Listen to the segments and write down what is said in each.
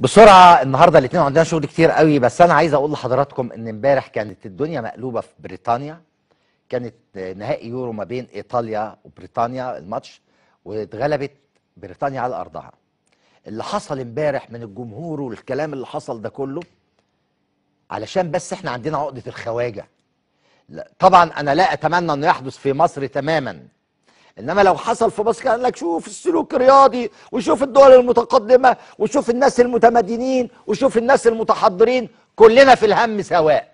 بسرعه النهارده الاثنين عندنا شغل كتير قوي بس انا عايز اقول لحضراتكم ان امبارح كانت الدنيا مقلوبه في بريطانيا كانت نهائي يورو ما بين ايطاليا وبريطانيا الماتش واتغلبت بريطانيا على ارضها اللي حصل امبارح من الجمهور والكلام اللي حصل ده كله علشان بس احنا عندنا عقده الخواجه طبعا انا لا اتمنى انه يحدث في مصر تماما انما لو حصل في مصر قال لك شوف السلوك الرياضي وشوف الدول المتقدمه وشوف الناس المتمدنين وشوف الناس المتحضرين كلنا في الهم سواء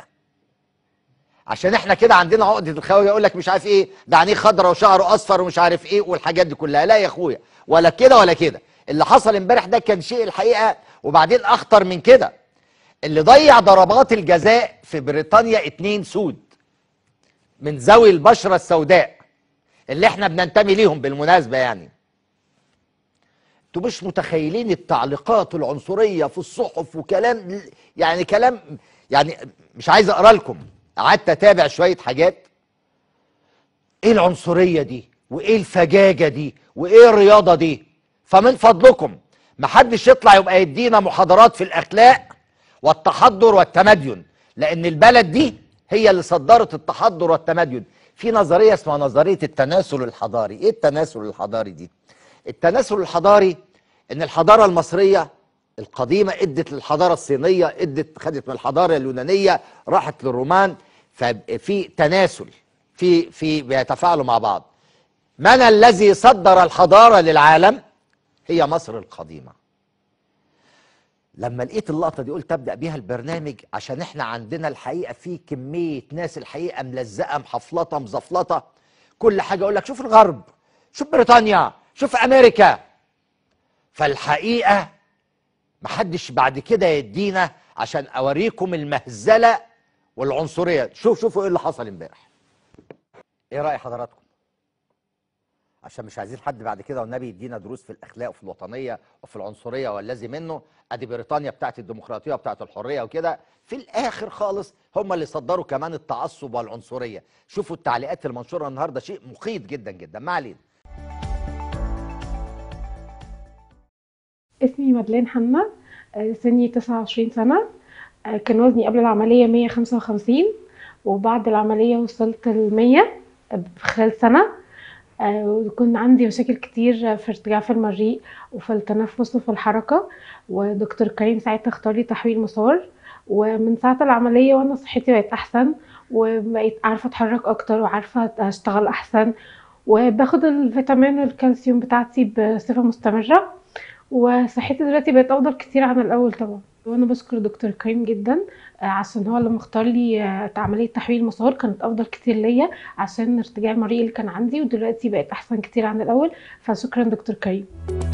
عشان احنا كده عندنا عقده الخواجه يقول لك مش عارف ايه ده عينيه خضره وشعره اصفر ومش عارف ايه والحاجات دي كلها لا يا اخويا ولا كده ولا كده اللي حصل امبارح ده كان شيء الحقيقه وبعدين اخطر من كده اللي ضيع ضربات الجزاء في بريطانيا اتنين سود من ذوي البشره السوداء اللي احنا بننتمي ليهم بالمناسبه يعني انتوا مش متخيلين التعليقات العنصريه في الصحف وكلام يعني كلام يعني مش عايز اقرا لكم قعدت اتابع شويه حاجات ايه العنصريه دي وايه الفجاجه دي وايه الرياضه دي فمن فضلكم محدش يطلع يبقى يدينا محاضرات في الاخلاق والتحضر والتمدين لان البلد دي هي اللي صدرت التحضر والتمدين في نظريه اسمها نظريه التناسل الحضاري ايه التناسل الحضاري دي التناسل الحضاري ان الحضاره المصريه القديمه ادت للحضاره الصينيه ادت خدت من الحضاره اليونانيه راحت للرومان ففي تناسل في في بيتفاعلوا مع بعض من الذي صدر الحضاره للعالم هي مصر القديمه لما لقيت اللقطه دي قلت ابدا بيها البرنامج عشان احنا عندنا الحقيقه في كميه ناس الحقيقه ملزقه محفلطه مزفلطه كل حاجه اقول لك شوف الغرب شوف بريطانيا شوف امريكا فالحقيقه محدش بعد كده يدينا عشان اوريكم المهزله والعنصريه شوف شوفوا ايه اللي حصل امبارح ايه راي حضراتكم عشان مش عايزين حد بعد كده والنبي يدينا دروس في الاخلاق وفي الوطنيه وفي العنصريه والذي منه ادي بريطانيا بتاعت الديمقراطيه وبتاعت الحريه وكده في الاخر خالص هم اللي صدروا كمان التعصب والعنصريه شوفوا التعليقات المنشوره النهارده شيء مخيط جدا جدا ما علينا اسمي مدلين حنا آه، سني 29 سنه آه، كان وزني قبل العمليه 155 وبعد العمليه وصلت ل 100 خلال سنه وكان عندي مشاكل كتير في ارتجاع في المريء وفي التنفس وفي الحركة ودكتور كريم ساعتها اختار لي تحويل مسار ومن ساعة العملية وأنا صحتي بقت أحسن وبقيت عارفة أتحرك أكتر وعارفة أشتغل أحسن وباخد الفيتامين والكالسيوم بتاعتي بصفة مستمرة وصحتي دلوقتي بقت أفضل كتير عن الأول طبعا وانا بشكر دكتور كريم جدا آه، عشان هو لما اختار لي آه، عمليه تحويل المسار كانت افضل كتير ليا عشان ارتجاع المريء اللي كان عندي ودلوقتي بقت احسن كتير عن الاول فشكرا دكتور كريم